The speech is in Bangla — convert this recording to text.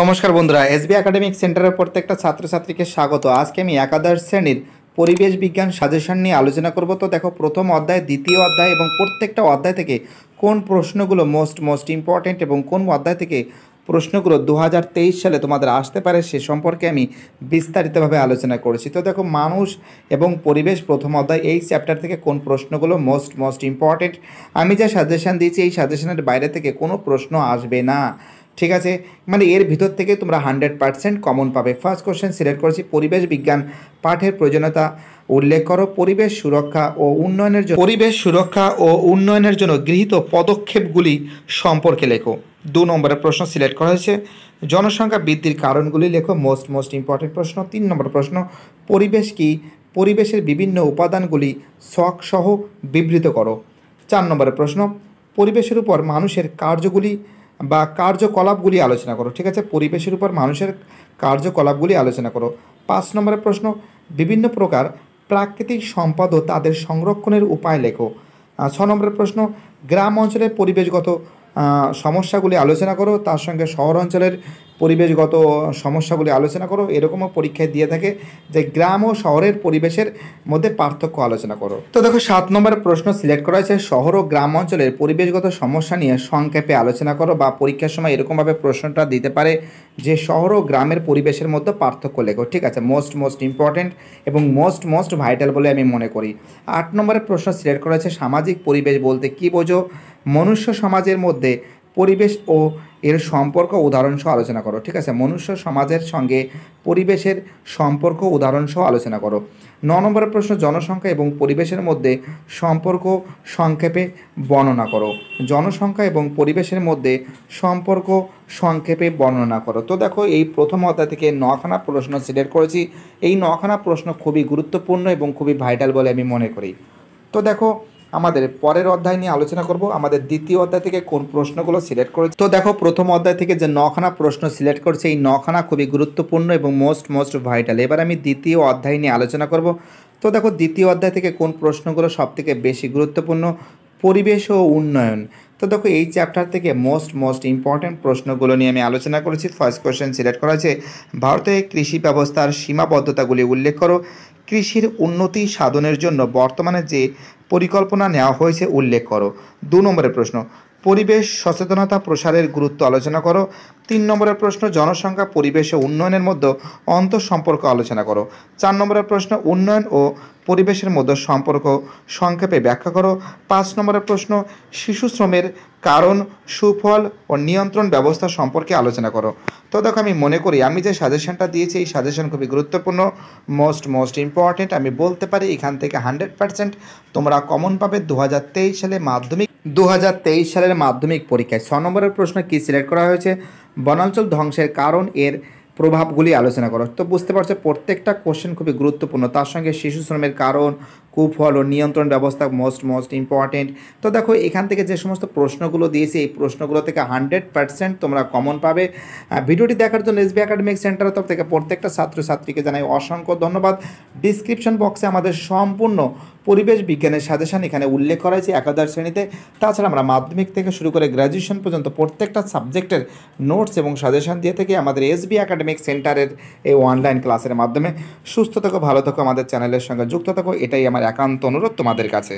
নমস্কার বন্ধুরা এসবি একাডেমিক সেন্টারের প্রত্যেকটা ছাত্রছাত্রীকে স্বাগত আজকে আমি একাদশ শ্রেণীর পরিবেশ বিজ্ঞান সাজেশন নিয়ে আলোচনা করব তো দেখো প্রথম অধ্যায় দ্বিতীয় অধ্যায় এবং প্রত্যেকটা অধ্যায় থেকে কোন প্রশ্নগুলো মোস্ট মোস্ট ইম্পর্ট্যান্ট এবং কোন অধ্যায় থেকে প্রশ্নগুলো দু সালে তোমাদের আসতে পারে সে সম্পর্কে আমি বিস্তারিতভাবে আলোচনা করেছি তো দেখো মানুষ এবং পরিবেশ প্রথম অধ্যায় এই চ্যাপ্টার থেকে কোন প্রশ্নগুলো মোস্ট মোস্ট ইম্পর্টেন্ট আমি যা সাজেশান দিয়েছি এই সাজেশনের বাইরে থেকে কোনো প্রশ্ন আসবে না ঠিক আছে মানে এর ভিতর থেকে তোমরা হান্ড্রেড পার্সেন্ট কমন পাবে ফার্স্ট কোশ্চেন সিলেক্ট করেছি পরিবেশ বিজ্ঞান পাঠের প্রয়োজনীয়তা উল্লেখ করো পরিবেশ সুরক্ষা ও উন্নয়নের জন্য পরিবেশ সুরক্ষা ও উন্নয়নের জন্য গৃহীত পদক্ষেপগুলি সম্পর্কে লেখো দু নম্বরের প্রশ্ন সিলেক্ট করা হয়েছে জনসংখ্যা বৃদ্ধির কারণগুলি লেখো মোস্ট মোস্ট ইম্পর্টেন্ট প্রশ্ন তিন নম্বর প্রশ্ন পরিবেশ কি পরিবেশের বিভিন্ন উপাদানগুলি শখ সহ বিবৃত করো চার নম্বরের প্রশ্ন পরিবেশের উপর মানুষের কার্যগুলি বা কার্যকলাপগুলি আলোচনা করো ঠিক আছে পরিবেশের উপর মানুষের কার্যকলাপগুলি আলোচনা করো পাঁচ নম্বরের প্রশ্ন বিভিন্ন প্রকার প্রাকৃতিক সম্পদ ও তাদের সংরক্ষণের উপায় লেখো ছ নম্বরের প্রশ্ন গ্রাম অঞ্চলের পরিবেশগত সমস্যাগুলি আলোচনা করো তার সঙ্গে শহর অঞ্চলের পরিবেশগত সমস্যাগুলি আলোচনা করো এরকমও পরীক্ষায় দিয়ে থাকে যে গ্রাম ও শহরের পরিবেশের মধ্যে পার্থক্য আলোচনা করো তো দেখো সাত নম্বরের প্রশ্ন সিলেক্ট করা হয়েছে শহর ও গ্রাম অঞ্চলের পরিবেশগত সমস্যা নিয়ে সংক্ষেপে আলোচনা করো বা পরীক্ষার সময় এরকমভাবে প্রশ্নটা দিতে পারে যে শহর ও গ্রামের পরিবেশের মধ্যে পার্থক্য লেখো ঠিক আছে মোস্ট মোস্ট ইম্পর্ট্যান্ট এবং মোস্ট মোস্ট ভাইটাল বলে আমি মনে করি আট নম্বরের প্রশ্ন সিলেক্ট করা হয়েছে সামাজিক পরিবেশ বলতে কি বোঝো মনুষ্য সমাজের মধ্যে পরিবেশ ও এর সম্পর্ক উদাহরণসহ আলোচনা করো ঠিক আছে মনুষ্য সমাজের সঙ্গে পরিবেশের সম্পর্ক উদাহরণসহ আলোচনা করো ন নম্বরের প্রশ্ন জনসংখ্যা এবং পরিবেশের মধ্যে সম্পর্ক সংক্ষেপে বর্ণনা করো জনসংখ্যা এবং পরিবেশের মধ্যে সম্পর্ক সংক্ষেপে বর্ণনা করো তো দেখো এই প্রথম অধ্যায় থেকে নখানা প্রশ্ন সিলেক্ট করেছি এই নখানা প্রশ্ন খুবই গুরুত্বপূর্ণ এবং খুবই ভাইটাল বলে আমি মনে করি তো দেখো আমাদের পরের অধ্যায় নিয়ে আলোচনা করব আমাদের দ্বিতীয় অধ্যায় থেকে কোন প্রশ্নগুলো সিলেক্ট করেছে তো দেখো প্রথম অধ্যায় থেকে যে নখানা প্রশ্ন সিলেক্ট করেছে এই নখানা খুবই গুরুত্বপূর্ণ এবং মোস্ট মোস্ট ভাইটাল এবার আমি দ্বিতীয় অধ্যায় নিয়ে আলোচনা করব তো দেখো দ্বিতীয় অধ্যায় থেকে কোন প্রশ্নগুলো সবথেকে বেশি গুরুত্বপূর্ণ পরিবেশ ও উন্নয়ন তো দেখো এই চ্যাপ্টার থেকে মোস্ট মোস্ট ইম্পর্ট্যান্ট প্রশ্নগুলো নিয়ে আমি আলোচনা করেছি ফার্স্ট কোয়েশ্চেন সিলেক্ট করা আছে ভারতে কৃষি ব্যবস্থার সীমাবদ্ধতাগুলি উল্লেখ করো কৃষির উন্নতি সাধনের জন্য বর্তমানে যে পরিকল্পনা নেওয়া হয়েছে উল্লেখ করো দু নম্বরের প্রশ্ন পরিবেশ সচেতনতা প্রসারের গুরুত্ব আলোচনা করো তিন নম্বরের প্রশ্ন জনসংখ্যা পরিবেশ ও উন্নয়নের মধ্যে অন্তঃসম্পর্ক আলোচনা করো চার নম্বরের প্রশ্ন উন্নয়ন ও পরিবেশের মধ্যে সম্পর্ক সংক্ষেপে ব্যাখ্যা করো পাঁচ নম্বরের প্রশ্ন শিশু শ্রমের কারণ সুফল ও নিয়ন্ত্রণ ব্যবস্থা সম্পর্কে আলোচনা করো তো দেখো আমি মনে করি আমি যে সাজেশনটা দিয়েছি এই সাজেশন খুবই গুরুত্বপূর্ণ মোস্ট মোস্ট ইম্পর্টেন্ট আমি বলতে পারি এখান থেকে হান্ড্রেড পার্সেন্ট তোমরা কমন পাবে দু সালে মাধ্যমিক দু সালের মাধ্যমিক পরীক্ষায় ছ নম্বরের প্রশ্ন কী সিলেক্ট করা হয়েছে বনাঞ্চল ধ্বংসের কারণ এর প্রভাবগুলি আলোচনা করো তো বুঝতে পারছো প্রত্যেকটা কোশ্চেন খুবই গুরুত্বপূর্ণ তার সঙ্গে শিশু শ্রমের কারণ কুফল ও নিয়ন্ত্রণ ব্যবস্থা মোস্ট মোস্ট ইম্পর্টেন্ট তো দেখো এখান থেকে যে সমস্ত প্রশ্নগুলো দিয়েছি এই প্রশ্নগুলো থেকে হান্ড্রেড পার্সেন্ট তোমরা কমন পাবে ভিডিওটি দেখার জন্য এসবি একাডেমিক সেন্টারের তরফ থেকে প্রত্যেকটা ছাত্রছাত্রীকে জানাই অসংখ্য ধন্যবাদ ডিসক্রিপশন বক্সে আমাদের সম্পূর্ণ পরিবেশ বিজ্ঞানের সাজেশন এখানে উল্লেখ করা হয়েছে একাদশ শ্রেণীতে তাছাড়া আমরা মাধ্যমিক থেকে শুরু করে গ্র্যাজুয়েশন পর্যন্ত প্রত্যেকটা সাবজেক্টের নোটস এবং সাজেশন দিয়ে থেকে আমাদের এসবি একাডেমিক সেন্টারের এই অনলাইন ক্লাসের মাধ্যমে সুস্থ থাকো ভালো থাকো আমাদের চ্যানেলের সঙ্গে যুক্ত থাকো এটাই আমার আমার একান্ত অনুরোধ তোমাদের কাছে